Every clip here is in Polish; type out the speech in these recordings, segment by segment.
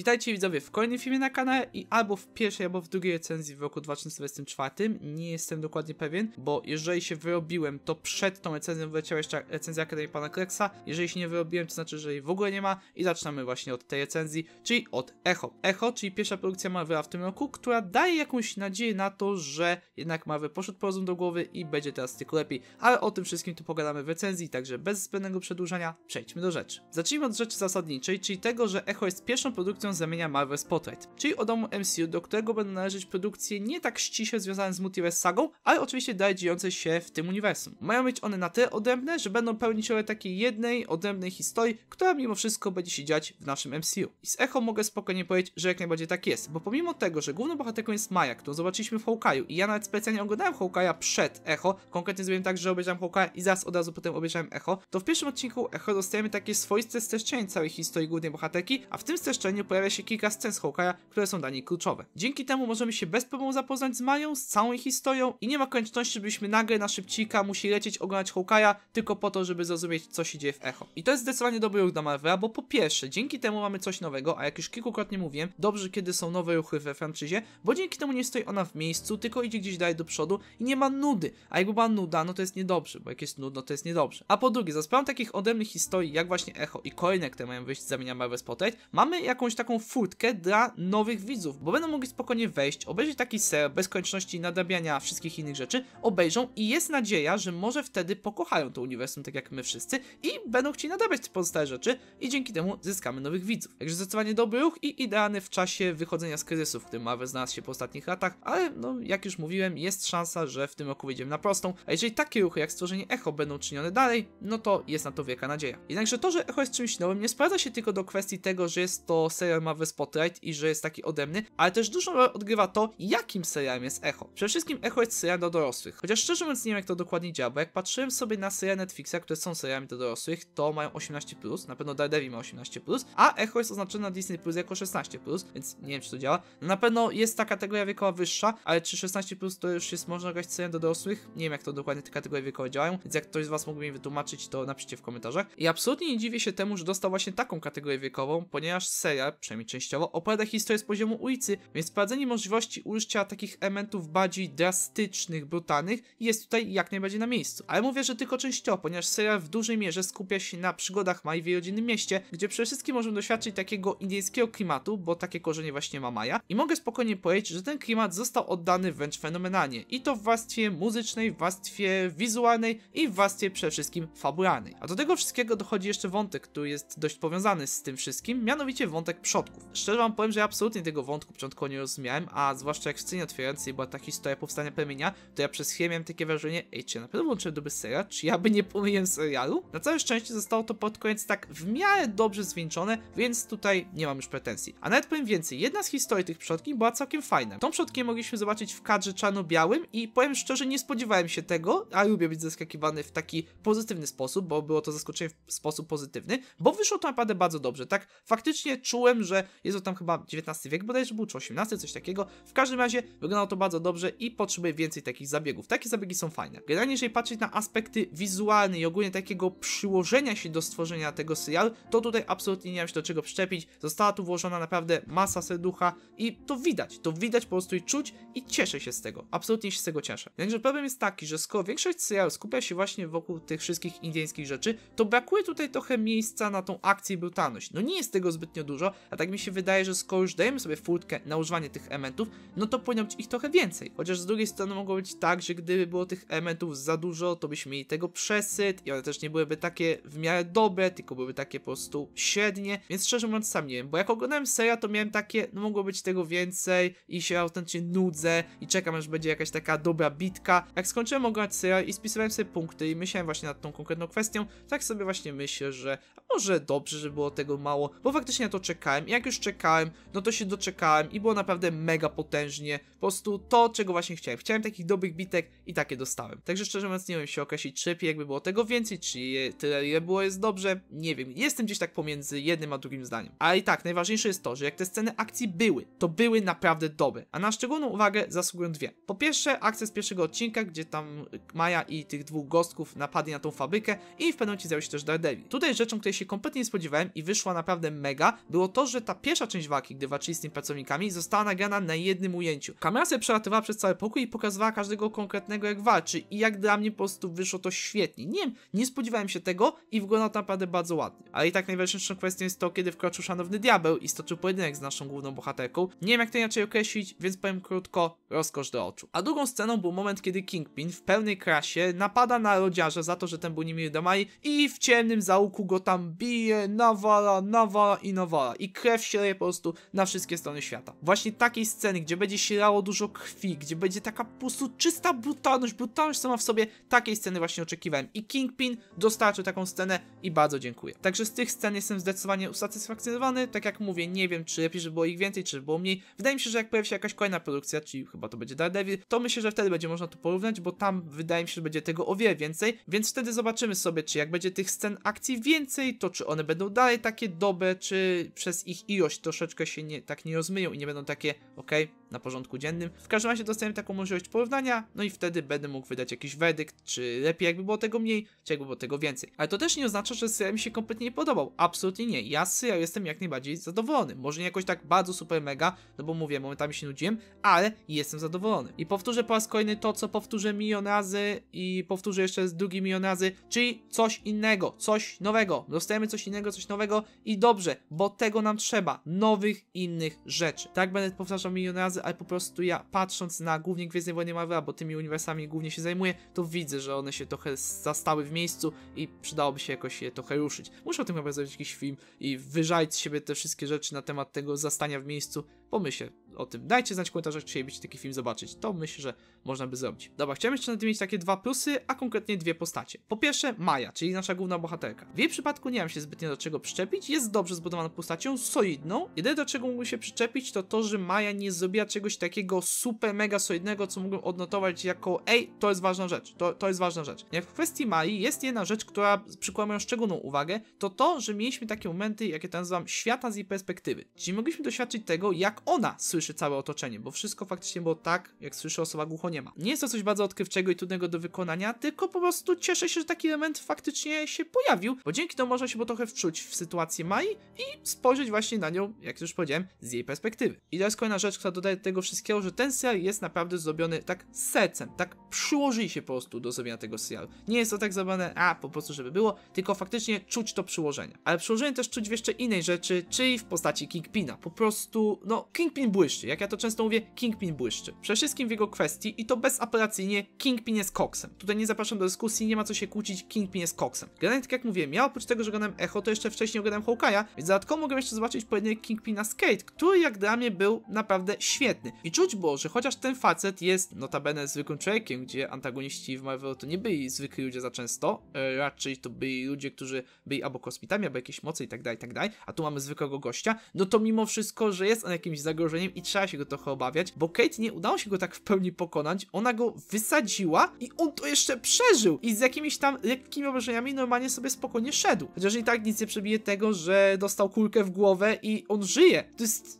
Witajcie widzowie w kolejnym filmie na kanale i albo w pierwszej, albo w drugiej recenzji w roku 2024. Nie jestem dokładnie pewien, bo jeżeli się wyrobiłem, to przed tą recenzją wyleciała jeszcze recenzja Akademii Pana Kleksa. Jeżeli się nie wyrobiłem, to znaczy, że jej w ogóle nie ma i zaczynamy właśnie od tej recenzji, czyli od Echo. Echo, czyli pierwsza produkcja Marvela w tym roku, która daje jakąś nadzieję na to, że jednak Marvel poszedł po rozum do głowy i będzie teraz tylko lepiej. Ale o tym wszystkim tu pogadamy w recenzji, także bez zbędnego przedłużania przejdźmy do rzeczy. Zacznijmy od rzeczy zasadniczej, czyli tego, że Echo jest pierwszą produkcją zamienia Marvel Spotlight, czyli o domu MCU, do którego będą należeć produkcje nie tak ściśle związane z Multiverse sagą, ale oczywiście dalej dziejące się w tym uniwersum. Mają być one na tyle odrębne, że będą pełnić rolę takiej jednej, odrębnej historii, która mimo wszystko będzie się dziać w naszym MCU. I z Echo mogę spokojnie powiedzieć, że jak najbardziej tak jest, bo pomimo tego, że główną bohaterką jest Maja, którą zobaczyliśmy w Hawkeye'u i ja nawet specjalnie oglądałem Hawkeye'a przed Echo, konkretnie zrobiłem tak, że obejrzałem Hawkeye'a i zaraz od razu potem obejrzałem Echo, to w pierwszym odcinku Echo dostajemy takie swoiste streszczenie całej historii głównej bohaterki, a w tym streszczeniu pojawia pojawia się kilka scen z Hawkeye'a, które są dla niej kluczowe. Dzięki temu możemy się bez problemu zapoznać z Mają, z całą jej historią i nie ma konieczności, żebyśmy nagle na szybcika musieli lecieć oglądać Hawkeye'a tylko po to, żeby zrozumieć, co się dzieje w Echo. I to jest zdecydowanie dobry ruch dla Marvela, bo po pierwsze, dzięki temu mamy coś nowego, a jak już kilkukrotnie mówiłem, dobrze, kiedy są nowe ruchy we franczyzie, bo dzięki temu nie stoi ona w miejscu, tylko idzie gdzieś dalej do przodu i nie ma nudy. A jakby była nuda, no to jest niedobrze, bo jak jest nudno, to jest niedobrze. A po drugie, za sprawą takich odemnych historii, jak właśnie Echo i kolejne, które mają wyjść zamienia Marvel Spotlight, mamy jakąś taką furtkę dla nowych widzów, bo będą mogli spokojnie wejść, obejrzeć taki ser bez konieczności nadabiania wszystkich innych rzeczy, obejrzą i jest nadzieja, że może wtedy pokochają to uniwersum tak jak my wszyscy i będą chcieli nadabiać te pozostałe rzeczy i dzięki temu zyskamy nowych widzów. Także zdecydowanie dobry ruch i idealny w czasie wychodzenia z kryzysu, w którym Marvel znalazł się po ostatnich latach, ale no jak już mówiłem, jest szansa, że w tym roku wyjdziemy na prostą, a jeżeli takie ruchy jak stworzenie Echo będą czynione dalej, no to jest na to wielka nadzieja. Jednakże to, że Echo jest czymś nowym nie sprowadza się tylko do kwestii tego, że jest to seria serial ma Spotlight i że jest taki odemny, ale też dużą rolę odgrywa to, jakim serialem jest Echo. Przede wszystkim Echo jest serialem do dorosłych. Chociaż szczerze mówiąc nie wiem, jak to dokładnie działa, bo jak patrzyłem sobie na serial Netflixa, które są serialami do dorosłych, to mają 18+, na pewno Daredevil ma 18+, a Echo jest oznaczone na Disney Plus jako 16+, więc nie wiem, czy to działa. No na pewno jest ta kategoria wiekowa wyższa, ale czy 16+, to już jest można grać serial do dorosłych? Nie wiem, jak to dokładnie te kategorie wiekowe działają, więc jak ktoś z Was mógłby mi wytłumaczyć, to napiszcie w komentarzach. I absolutnie nie dziwię się temu, że dostał właśnie taką kategorię wiekową, ponieważ serial przynajmniej częściowo, opowiada historię z poziomu ulicy, więc wprowadzenie możliwości użycia takich elementów bardziej drastycznych, brutalnych jest tutaj jak najbardziej na miejscu. Ale mówię, że tylko częściowo, ponieważ serial w dużej mierze skupia się na przygodach Mai w jej rodzinnym mieście, gdzie przede wszystkim możemy doświadczyć takiego indyjskiego klimatu, bo takie korzenie właśnie ma Maja i mogę spokojnie powiedzieć, że ten klimat został oddany wręcz fenomenalnie i to w warstwie muzycznej, w warstwie wizualnej i w warstwie przede wszystkim fabularnej. A do tego wszystkiego dochodzi jeszcze wątek, który jest dość powiązany z tym wszystkim, mianowicie wątek przodków. Szczerze wam powiem, że ja absolutnie tego wątku początkowo nie rozumiałem, a zwłaszcza jak w scenie otwierającej była ta historia powstania plemienia, to ja przez chwilę miałem takie wrażenie, ej, czy ja pewno włączyłem dobry serial, czy ja by nie pomyliłem serialu? Na całe szczęście zostało to pod koniec tak w miarę dobrze zwieńczone, więc tutaj nie mam już pretensji. A nawet powiem więcej, jedna z historii tych przodkin była całkiem fajna. Tą przodkiem mogliśmy zobaczyć w kadrze czarno-białym i powiem szczerze, nie spodziewałem się tego, a lubię być zaskakiwany w taki pozytywny sposób, bo było to zaskoczenie w sposób pozytywny, bo wyszło to naprawdę bardzo dobrze, tak? Faktycznie czułem, że jest to tam chyba XIX wiek bodajże był, czy XVIII, coś takiego. W każdym razie wyglądało to bardzo dobrze i potrzebuje więcej takich zabiegów. Takie zabiegi są fajne. Generalnie, jeżeli patrzeć na aspekty wizualne i ogólnie takiego przyłożenia się do stworzenia tego serialu, to tutaj absolutnie nie miałem się do czego przyczepić. Została tu włożona naprawdę masa serducha i to widać, to widać po prostu i czuć i cieszę się z tego. Absolutnie się z tego cieszę. Jednakże problem jest taki, że skoro większość serialu skupia się właśnie wokół tych wszystkich indyjskich rzeczy, to brakuje tutaj trochę miejsca na tą akcję i brutalność. No nie jest tego zbytnio dużo, a tak mi się wydaje, że skoro już dajemy sobie furtkę na używanie tych elementów, no to powinno być ich trochę więcej. Chociaż z drugiej strony mogło być tak, że gdyby było tych elementów za dużo, to byśmy mieli tego przesyt i one też nie byłyby takie w miarę dobre, tylko byłyby takie po prostu średnie, więc szczerze mówiąc sam nie wiem, bo jak oglądałem seria, to miałem takie, no mogło być tego więcej i się autentycznie nudzę i czekam, aż będzie jakaś taka dobra bitka. Jak skończyłem oglądać serial i spisywałem sobie punkty i myślałem właśnie nad tą konkretną kwestią, tak sobie właśnie myślę, że może dobrze, że było tego mało, bo faktycznie na to czekałem czekałem. Jak już czekałem, no to się doczekałem i było naprawdę mega potężnie. Po prostu to, czego właśnie chciałem. Chciałem takich dobrych bitek i takie dostałem. Także szczerze mówiąc nie wiem się określić, czy jakby było tego więcej, czy tyle ile było jest dobrze. Nie wiem, jestem gdzieś tak pomiędzy jednym a drugim zdaniem. Ale i tak, najważniejsze jest to, że jak te sceny akcji były, to były naprawdę dobre. A na szczególną uwagę zasługują dwie. Po pierwsze, akcja z pierwszego odcinka, gdzie tam Maja i tych dwóch gostków napadli na tą fabrykę i w pewnym momencie zjawił się też Daredevil. Tutaj rzeczą, której się kompletnie nie spodziewałem i wyszła naprawdę mega, było to, że ta pierwsza część walki, gdy walczyli z tymi pracownikami, została nagrana na jednym ujęciu. Kamera sobie przelatywała przez cały pokój i pokazywała każdego konkretnego jak walczy i jak dla mnie po prostu wyszło to świetnie. Nie wiem, nie spodziewałem się tego i wyglądał naprawdę bardzo ładnie. Ale i tak najważniejszą kwestią jest to, kiedy wkroczył szanowny diabeł i stoczył pojedynek z naszą główną bohaterką. Nie wiem jak to inaczej określić, więc powiem krótko, rozkosz do oczu. A drugą sceną był moment, kiedy Kingpin w pełnej krasie napada na rodziarza za to, że ten był do domaj i w ciemnym załuku go tam bije, nawala, nawala i nawala. I krew się leje po prostu na wszystkie strony świata. Właśnie takiej sceny, gdzie będzie się lało dużo krwi, gdzie będzie taka po prostu czysta brutalność, brutalność sama w sobie, takiej sceny właśnie oczekiwałem. I Kingpin dostarczył taką scenę i bardzo dziękuję. Także z tych scen jestem zdecydowanie usatysfakcjonowany. Tak jak mówię, nie wiem, czy lepiej, żeby było ich więcej, czy żeby było mniej. Wydaje mi się, że jak pojawi się jakaś kolejna produkcja, czyli chyba to będzie Daredevil, to myślę, że wtedy będzie można to porównać, bo tam wydaje mi się, że będzie tego o wiele więcej, więc wtedy zobaczymy sobie, czy jak będzie tych scen akcji więcej, to czy one będą dalej takie dobre, czy przez ich ilość troszeczkę się nie, tak nie rozmyją i nie będą takie, okej, okay, na porządku dziennym. W każdym razie dostałem taką możliwość porównania, no i wtedy będę mógł wydać jakiś werdykt, czy lepiej jakby było tego mniej, czy jakby było tego więcej. Ale to też nie oznacza, że serial mi się kompletnie nie podobał. Absolutnie nie. Ja z serialu jestem jak najbardziej zadowolony. Może nie jakoś tak bardzo super mega, no bo mówię, momentami się nudziłem, ale jestem zadowolony. I powtórzę po raz kolejny to, co powtórzę milion razy i powtórzę jeszcze z drugi milion razy, czyli coś innego, coś nowego. Dostajemy coś innego, coś nowego i dobrze, bo tego nam trzeba. Nowych, innych rzeczy. Tak będę powtarzał milion razy, fazy, ale po prostu ja patrząc na głównie Gwiezdne Wojny Marvela, bo tymi uniwersami głównie się zajmuję, to widzę, że one się trochę zastały w miejscu i przydałoby się jakoś je trochę ruszyć. Muszę o tym chyba zrobić jakiś film i wyżalić z siebie te wszystkie rzeczy na temat tego zastania w miejscu, Pomyśl o tym. Dajcie znać w komentarzach, czy chcielibyście taki film zobaczyć. To myślę, że można by zrobić. Dobra, chciałem jeszcze na tym mieć takie dwa plusy, a konkretnie dwie postacie. Po pierwsze Maja, czyli nasza główna bohaterka. W jej przypadku nie mam się zbytnio do czego przyczepić, jest dobrze zbudowaną postacią, solidną. Jedyne do czego mógłbym się przyczepić to to, że Maja nie zrobiła czegoś takiego super mega solidnego, co mógłbym odnotować jako ej, to jest ważna rzecz, to, to jest ważna rzecz. Nie, w kwestii Mai jest jedna rzecz, która przykłada moją szczególną uwagę, to to, że mieliśmy takie momenty, jakie to nazywam, świata z jej perspektywy. Czyli mogliśmy doświadczyć tego, jak ona słyszy całe otoczenie, bo wszystko faktycznie było tak, jak słyszy osoba głuchoniema. Nie jest to coś bardzo odkrywczego i trudnego do wykonania, tylko po prostu cieszę się, że taki element faktycznie się pojawił, bo dzięki temu można się było trochę wczuć w sytuację Mai i spojrzeć właśnie na nią, jak już powiedziałem, z jej perspektywy. I to jest kolejna rzecz, która dodaje do tego wszystkiego, że ten serial jest naprawdę zrobiony tak sercem, tak przyłożyli się po prostu do zrobienia tego serialu. Nie jest to tak zrobione, a po prostu żeby było, tylko faktycznie czuć to przyłożenie. Ale przyłożenie też czuć w jeszcze innej rzeczy, czyli w postaci Kingpina. Po prostu, no, Kingpin błyszczy. Jak ja to często mówię, Kingpin błyszczy. Przede wszystkim w jego kwestii i to bezapelacyjnie Kingpin jest koksem. Tutaj nie zapraszam do dyskusji, nie ma co się kłócić, Kingpin jest koksem. Generalnie tak jak mówiłem, ja oprócz tego, że gadałem Echo, to jeszcze wcześniej oglądałem Hawkeye'a, więc dodatkowo mogłem jeszcze zobaczyć pojedynek Kingpina Skate, który jak dla mnie był naprawdę świetny. I czuć było, że chociaż ten facet jest notabene zwykłym człowiekiem, gdzie antagoniści w Marvelu to nie byli zwykli ludzie za często, e, raczej to byli ludzie, którzy byli albo kosmitami, albo jakieś moce i tak dalej, tak dalej, a tu mamy zwykłego gościa, no to mimo wszystko, że jest on jakimś zagrożeniem i trzeba się go trochę obawiać, bo Kate nie udało się go tak w pełni pokonać, ona go wysadziła i on to jeszcze przeżył i z jakimiś tam lekkimi obrażeniami normalnie sobie spokojnie szedł. Chociaż i tak nic nie przebije tego, że dostał kulkę w głowę i on żyje. To jest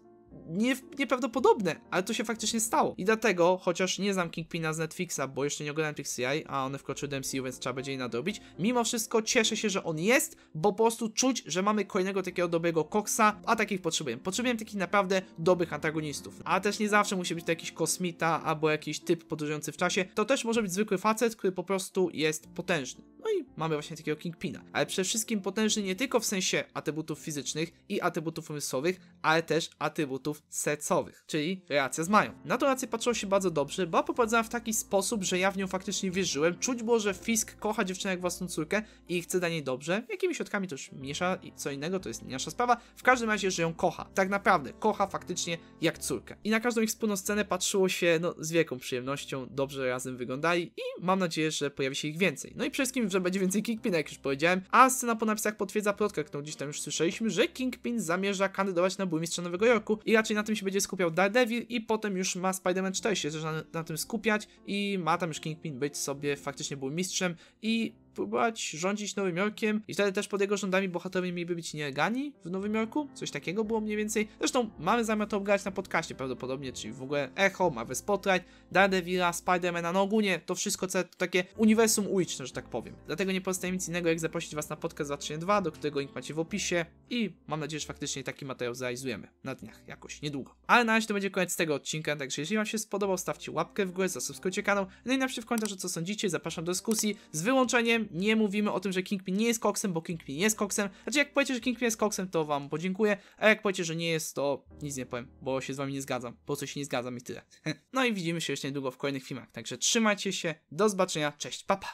nie, nieprawdopodobne, ale to się faktycznie stało. I dlatego, chociaż nie znam Kingpina z Netflixa, bo jeszcze nie oglądałem tych CI, a one wkroczyły do MCU, więc trzeba będzie je nadrobić, mimo wszystko cieszę się, że on jest, bo po prostu czuć, że mamy kolejnego takiego dobrego koksa, a takich potrzebujemy. Potrzebujemy takich naprawdę dobrych antagonistów. A też nie zawsze musi być to jakiś kosmita albo jakiś typ podróżujący w czasie, to też może być zwykły facet, który po prostu jest potężny. No i mamy właśnie takiego Kingpina. Ale przede wszystkim potężny nie tylko w sensie atrybutów fizycznych i atrybutów umysłowych, ale też atrybutów owoców sercowych, czyli racja z Mają. Na to rację patrzyło się bardzo dobrze, była poprowadzona w taki sposób, że ja w nią faktycznie wierzyłem. Czuć było, że Fisk kocha dziewczynę jak własną córkę i chce dla niej dobrze. Jakimi środkami to już miesza i co innego, to jest nasza sprawa. W każdym razie, że ją kocha. Tak naprawdę, kocha faktycznie jak córkę. I na każdą ich wspólną scenę patrzyło się no, z wielką przyjemnością, dobrze razem wyglądali i mam nadzieję, że pojawi się ich więcej. No i przede wszystkim, że będzie więcej Kingpin, jak już powiedziałem, a scena po napisach potwierdza plotkę, którą gdzieś tam już słyszeliśmy, że Kingpin zamierza kandydować na burmistrza Nowego Jorku i raczej raczej na tym się będzie skupiał Daredevil i potem już ma Spider-Man 4 się na, na tym skupiać i ma tam już Kingpin być sobie faktycznie był mistrzem i próbować rządzić Nowym Jorkiem i wtedy też pod jego rządami bohaterowie mieliby być nielegani w Nowym Jorku? Coś takiego było mniej więcej. Zresztą mamy zamiar to obgrać na podcaście prawdopodobnie, czyli w ogóle Echo, Marvel Spotlight, Daredevila, Spidermana, no ogólnie to wszystko co takie uniwersum uliczne, że tak powiem. Dlatego nie pozostaje nic innego jak zaprosić Was na podcast 232, do którego link macie w opisie i mam nadzieję, że faktycznie taki materiał zrealizujemy na dniach jakoś, niedługo. Ale na razie to będzie koniec tego odcinka, także jeżeli Wam się spodobał, stawcie łapkę w górę, zasubskrybujcie kanał, no i napiszcie w komentarzu co sądzicie, zapraszam do dyskusji z wyłączeniem Kingpinem, nie mówimy o tym, że Kingpin nie jest koksem, bo Kingpin jest koksem. Znaczy, jak powiecie, że Kingpin jest koksem, to wam podziękuję, a jak powiecie, że nie jest, to nic nie powiem, bo się z wami nie zgadzam, po co się nie zgadzam i tyle. no i widzimy się już niedługo w kolejnych filmach, także trzymajcie się, do zobaczenia, cześć, papa! Pa.